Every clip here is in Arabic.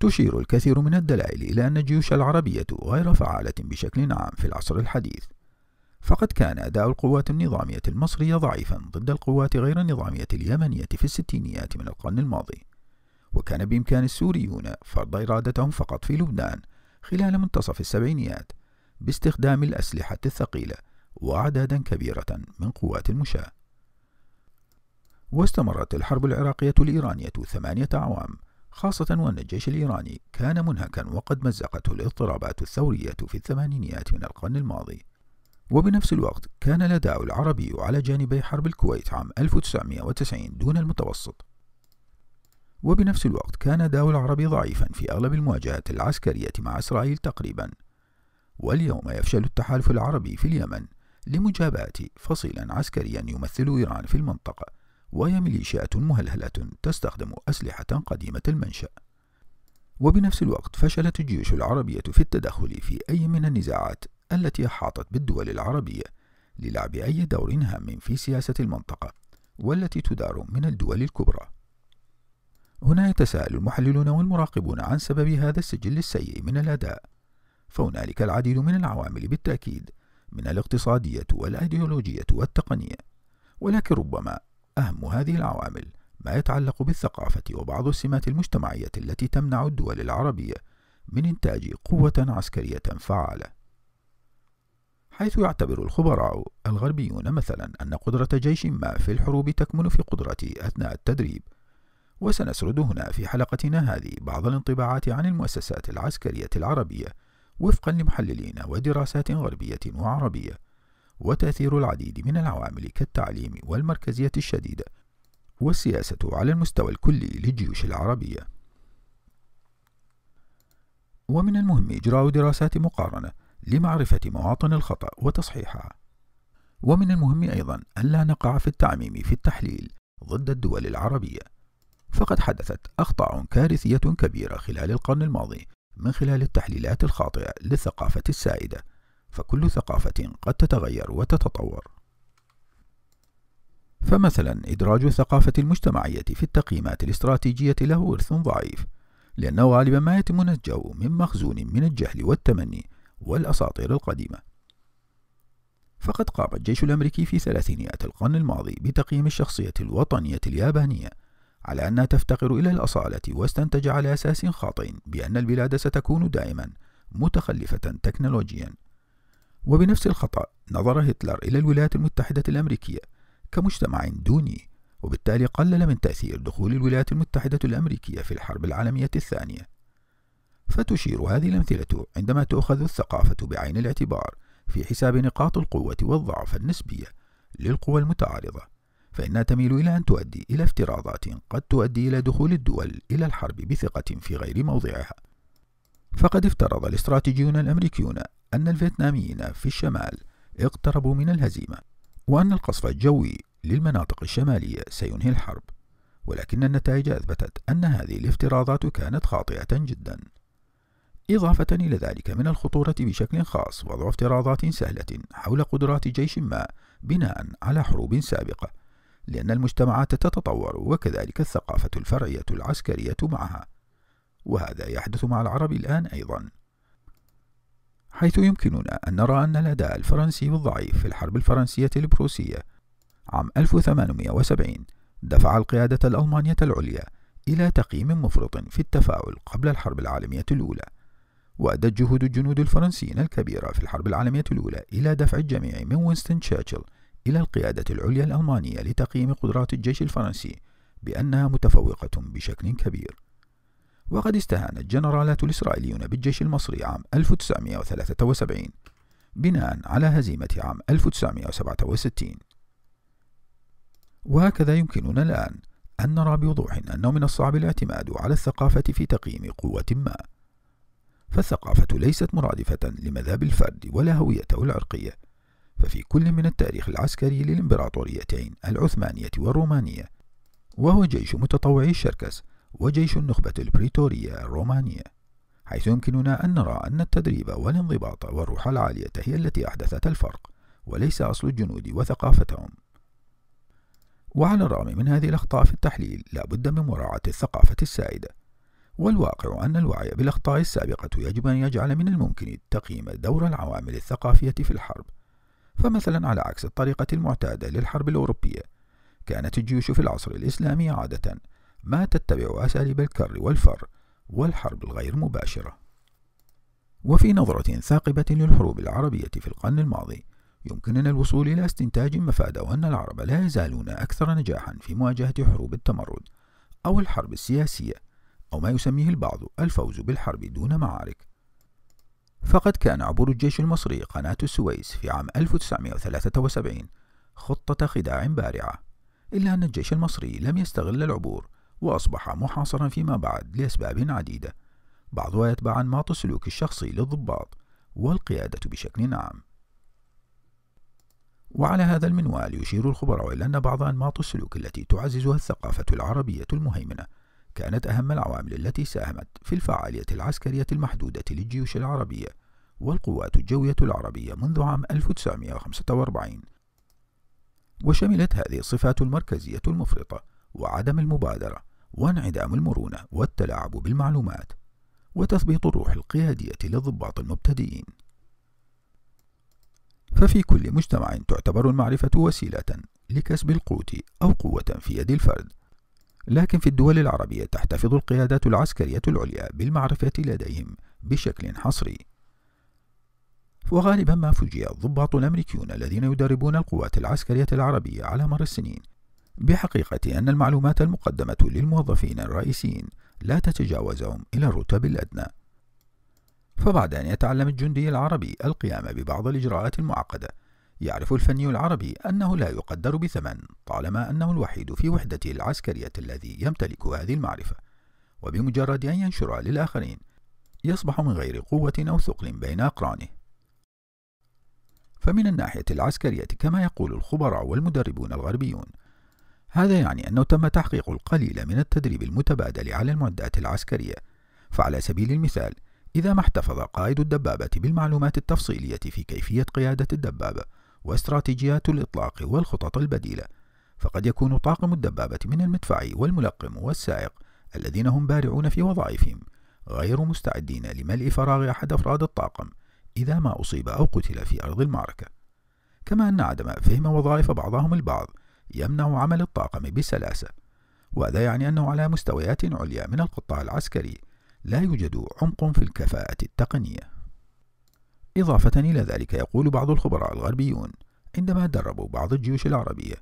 تشير الكثير من الدلائل إلى أن الجيوش العربية غير فعالة بشكل عام في العصر الحديث، فقد كان أداء القوات النظامية المصرية ضعيفا ضد القوات غير النظامية اليمنية في الستينيات من القرن الماضي، وكان بإمكان السوريون فرض إرادتهم فقط في لبنان خلال منتصف السبعينيات باستخدام الأسلحة الثقيلة وأعدادا كبيرة من قوات المشاة. واستمرت الحرب العراقية الإيرانية ثمانية أعوام خاصة وأن الجيش الإيراني كان منهكا وقد مزقته الاضطرابات الثورية في الثمانينيات من القرن الماضي وبنفس الوقت كان الأداء العربي على جانبي حرب الكويت عام 1990 دون المتوسط وبنفس الوقت كان أداء العربي ضعيفا في أغلب المواجهات العسكرية مع إسرائيل تقريبا واليوم يفشل التحالف العربي في اليمن لمجابهة فصيلا عسكريا يمثل إيران في المنطقة وهي ميليشيات مهلهلة تستخدم أسلحة قديمة المنشأ وبنفس الوقت فشلت الجيوش العربية في التدخل في أي من النزاعات التي أحاطت بالدول العربية للعب أي دور هام في سياسة المنطقة والتي تدار من الدول الكبرى هنا يتساءل المحللون والمراقبون عن سبب هذا السجل السيء من الأداء فهنالك العديد من العوامل بالتأكيد من الاقتصادية والأيديولوجية والتقنية ولكن ربما أهم هذه العوامل ما يتعلق بالثقافة وبعض السمات المجتمعية التي تمنع الدول العربية من إنتاج قوة عسكرية فعالة. حيث يعتبر الخبراء الغربيون مثلا أن قدرة جيش ما في الحروب تكمن في قدرته أثناء التدريب، وسنسرد هنا في حلقتنا هذه بعض الانطباعات عن المؤسسات العسكرية العربية وفقا لمحللين ودراسات غربية وعربية. وتأثير العديد من العوامل كالتعليم والمركزية الشديدة والسياسة على المستوى الكلي للجيوش العربية ومن المهم إجراء دراسات مقارنة لمعرفة مواطن الخطأ وتصحيحها ومن المهم أيضا ألا نقع في التعميم في التحليل ضد الدول العربية فقد حدثت أخطاء كارثية كبيرة خلال القرن الماضي من خلال التحليلات الخاطئة للثقافة السائدة فكل ثقافة قد تتغير وتتطور فمثلا إدراج الثقافة المجتمعية في التقييمات الاستراتيجية له إرث ضعيف لأنه غالبا ما يتم نسجه من مخزون من الجهل والتمني والأساطير القديمة فقد قام الجيش الأمريكي في ثلاثينيات القرن الماضي بتقييم الشخصية الوطنية اليابانية على أنها تفتقر إلى الأصالة واستنتج على أساس خاطئ بأن البلاد ستكون دائما متخلفة تكنولوجيا وبنفس الخطأ نظر هتلر إلى الولايات المتحدة الأمريكية كمجتمع دوني وبالتالي قلل من تأثير دخول الولايات المتحدة الأمريكية في الحرب العالمية الثانية فتشير هذه الأمثلة عندما تؤخذ الثقافة بعين الاعتبار في حساب نقاط القوة والضعف النسبية للقوى المتعارضة فإنها تميل إلى أن تؤدي إلى افتراضات قد تؤدي إلى دخول الدول إلى الحرب بثقة في غير موضعها فقد افترض الاستراتيجيون الأمريكيون أن الفيتناميين في الشمال اقتربوا من الهزيمة وأن القصف الجوي للمناطق الشمالية سينهي الحرب ولكن النتائج أثبتت أن هذه الافتراضات كانت خاطئة جدا إضافة إلى ذلك من الخطورة بشكل خاص وضع افتراضات سهلة حول قدرات جيش ما بناء على حروب سابقة لأن المجتمعات تتطور وكذلك الثقافة الفرعية العسكرية معها وهذا يحدث مع العرب الآن أيضا حيث يمكننا أن نرى أن الأداء الفرنسي الضعيف في الحرب الفرنسية البروسية عام 1870 دفع القيادة الألمانية العليا إلى تقييم مفرط في التفاؤل قبل الحرب العالمية الأولى وأدت جهود الجنود الفرنسيين الكبيرة في الحرب العالمية الأولى إلى دفع الجميع من وينستون تشرشل إلى القيادة العليا الألمانية لتقييم قدرات الجيش الفرنسي بأنها متفوقة بشكل كبير وقد استهان الجنرالات الإسرائيليون بالجيش المصري عام 1973 بناء على هزيمة عام 1967 وهكذا يمكننا الآن أن نرى بوضوح أنه من الصعب الاعتماد على الثقافة في تقييم قوة ما فالثقافة ليست مرادفة لمذهب الفرد ولا هويته العرقية ففي كل من التاريخ العسكري للإمبراطوريتين العثمانية والرومانية وهو جيش متطوعي الشركس وجيش النخبة البريتورية الرومانية حيث يمكننا أن نرى أن التدريب والانضباط والروح العالية هي التي أحدثت الفرق وليس أصل الجنود وثقافتهم وعلى الرغم من هذه الأخطاء في التحليل لا بد من مراعاة الثقافة السائدة والواقع أن الوعي بالأخطاء السابقة يجب أن يجعل من الممكن تقييم دور العوامل الثقافية في الحرب فمثلا على عكس الطريقة المعتادة للحرب الأوروبية كانت الجيوش في العصر الإسلامي عادة ما تتبع أساليب الكر والفر والحرب الغير مباشرة وفي نظرة ثاقبة للحروب العربية في القرن الماضي يمكننا الوصول إلى استنتاج مفاد وأن العرب لا يزالون أكثر نجاحا في مواجهة حروب التمرد أو الحرب السياسية أو ما يسميه البعض الفوز بالحرب دون معارك فقد كان عبور الجيش المصري قناة السويس في عام 1973 خطة خداع بارعة إلا أن الجيش المصري لم يستغل العبور وأصبح محاصرا فيما بعد لأسباب عديدة بعضها يتبع أنماط السلوك الشخصي للضباط والقيادة بشكل عام وعلى هذا المنوال يشير الخبراء إلى أن بعض أنماط السلوك التي تعززها الثقافة العربية المهيمنة كانت أهم العوامل التي ساهمت في الفعالية العسكرية المحدودة للجيوش العربية والقوات الجوية العربية منذ عام 1945 وشملت هذه الصفات المركزية المفرطة وعدم المبادرة وانعدام المرونة والتلاعب بالمعلومات وتثبيط الروح القيادية للضباط المبتدئين ففي كل مجتمع تعتبر المعرفة وسيلة لكسب القوت أو قوة في يد الفرد لكن في الدول العربية تحتفظ القيادات العسكرية العليا بالمعرفة لديهم بشكل حصري وغالبا ما فوجئ الضباط الأمريكيون الذين يدربون القوات العسكرية العربية على مر السنين بحقيقة أن المعلومات المقدمة للموظفين الرئيسيين لا تتجاوزهم إلى الرتب الأدنى. فبعد أن يتعلم الجندي العربي القيام ببعض الإجراءات المعقدة، يعرف الفني العربي أنه لا يقدر بثمن طالما أنه الوحيد في وحدته العسكرية الذي يمتلك هذه المعرفة، وبمجرد أن ينشرها للآخرين، يصبح من غير قوة أو ثقل بين أقرانه. فمن الناحية العسكرية كما يقول الخبراء والمدربون الغربيون هذا يعني أنه تم تحقيق القليل من التدريب المتبادل على المعدات العسكرية فعلى سبيل المثال إذا ما احتفظ قائد الدبابة بالمعلومات التفصيلية في كيفية قيادة الدبابة واستراتيجيات الإطلاق والخطط البديلة فقد يكون طاقم الدبابة من المدفعي والملقم والسائق الذين هم بارعون في وظائفهم غير مستعدين لملء فراغ أحد أفراد الطاقم إذا ما أصيب أو قتل في أرض المعركة كما أن عدم فهم وظائف بعضهم البعض يمنع عمل الطاقم بسلاسة وهذا يعني أنه على مستويات عليا من القطاع العسكري لا يوجد عمق في الكفاءة التقنية إضافة إلى ذلك يقول بعض الخبراء الغربيون عندما دربوا بعض الجيوش العربية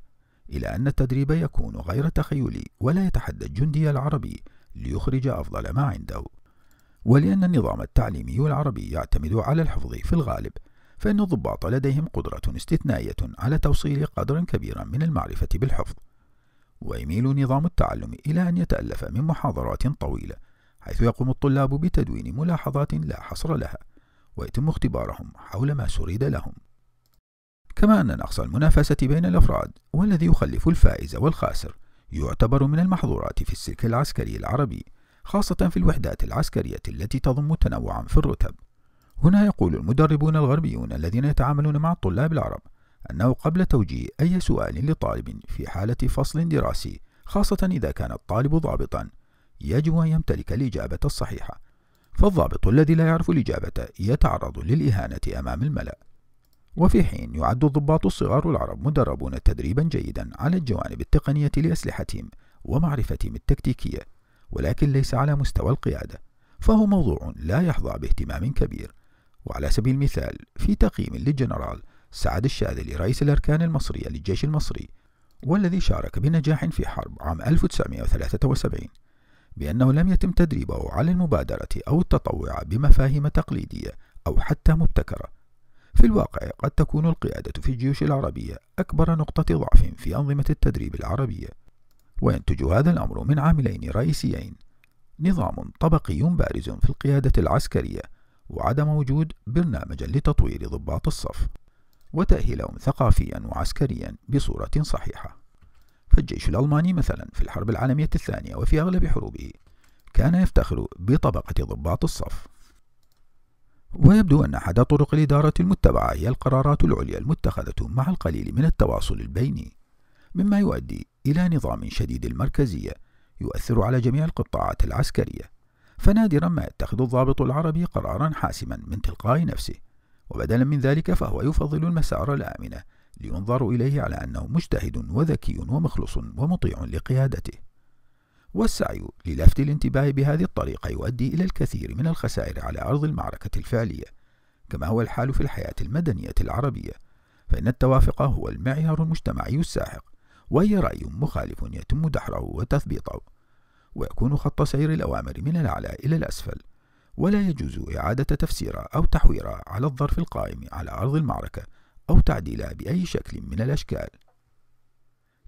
إلى أن التدريب يكون غير تخيلي ولا يتحدى الجندي العربي ليخرج أفضل ما عنده ولأن النظام التعليمي العربي يعتمد على الحفظ في الغالب فإن الضباط لديهم قدرة استثنائية على توصيل قدر كبير من المعرفة بالحفظ ويميل نظام التعلم إلى أن يتألف من محاضرات طويلة حيث يقوم الطلاب بتدوين ملاحظات لا حصر لها ويتم اختبارهم حول ما سرد لهم كما أن نقص المنافسة بين الأفراد والذي يخلف الفائز والخاسر يعتبر من المحظورات في السلك العسكري العربي خاصة في الوحدات العسكرية التي تضم تنوعا في الرتب هنا يقول المدربون الغربيون الذين يتعاملون مع الطلاب العرب أنه قبل توجيه أي سؤال لطالب في حالة فصل دراسي خاصة إذا كان الطالب ضابطا يجب أن يمتلك الإجابة الصحيحة فالضابط الذي لا يعرف الإجابة يتعرض للإهانة أمام الملأ وفي حين يعد الضباط الصغار العرب مدربون تدريبا جيدا على الجوانب التقنية لأسلحتهم ومعرفتهم التكتيكية ولكن ليس على مستوى القيادة فهو موضوع لا يحظى باهتمام كبير وعلى سبيل المثال في تقييم للجنرال سعد الشاذلي رئيس الأركان المصرية للجيش المصري والذي شارك بنجاح في حرب عام 1973 بأنه لم يتم تدريبه على المبادرة أو التطوع بمفاهيم تقليدية أو حتى مبتكرة في الواقع قد تكون القيادة في الجيوش العربية أكبر نقطة ضعف في أنظمة التدريب العربية وينتج هذا الأمر من عاملين رئيسيين نظام طبقي بارز في القيادة العسكرية وعدم وجود برنامج لتطوير ضباط الصف وتأهيلهم ثقافيا وعسكريا بصورة صحيحة فالجيش الألماني مثلا في الحرب العالمية الثانية وفي أغلب حروبه كان يفتخر بطبقة ضباط الصف ويبدو أن أحد طرق الإدارة المتبعة هي القرارات العليا المتخذة مع القليل من التواصل البيني مما يؤدي إلى نظام شديد المركزية يؤثر على جميع القطاعات العسكرية فنادرا ما يتخذ الضابط العربي قرارا حاسما من تلقاء نفسه وبدلا من ذلك فهو يفضل المسار الآمنة لينظر إليه على أنه مجتهد وذكي ومخلص ومطيع لقيادته والسعي للفت الانتباه بهذه الطريقة يؤدي إلى الكثير من الخسائر على أرض المعركة الفعلية كما هو الحال في الحياة المدنية العربية فإن التوافق هو المعيار المجتمعي الساحق وهي رأي مخالف يتم دحره وتثبيطه ويكون خط سير الأوامر من الأعلى إلى الأسفل ولا يجوز إعادة تفسيره أو تحويره على الظرف القائم على أرض المعركة أو تعديله بأي شكل من الأشكال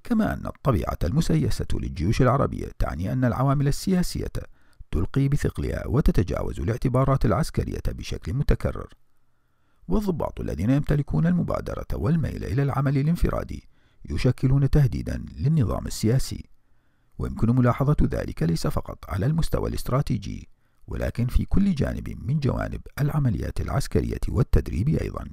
كما أن الطبيعة المسيسة للجيوش العربية تعني أن العوامل السياسية تلقي بثقلها وتتجاوز الاعتبارات العسكرية بشكل متكرر والضباط الذين يمتلكون المبادرة والميل إلى العمل الانفرادي يشكلون تهديدا للنظام السياسي ويمكن ملاحظة ذلك ليس فقط على المستوى الاستراتيجي ولكن في كل جانب من جوانب العمليات العسكرية والتدريب أيضاً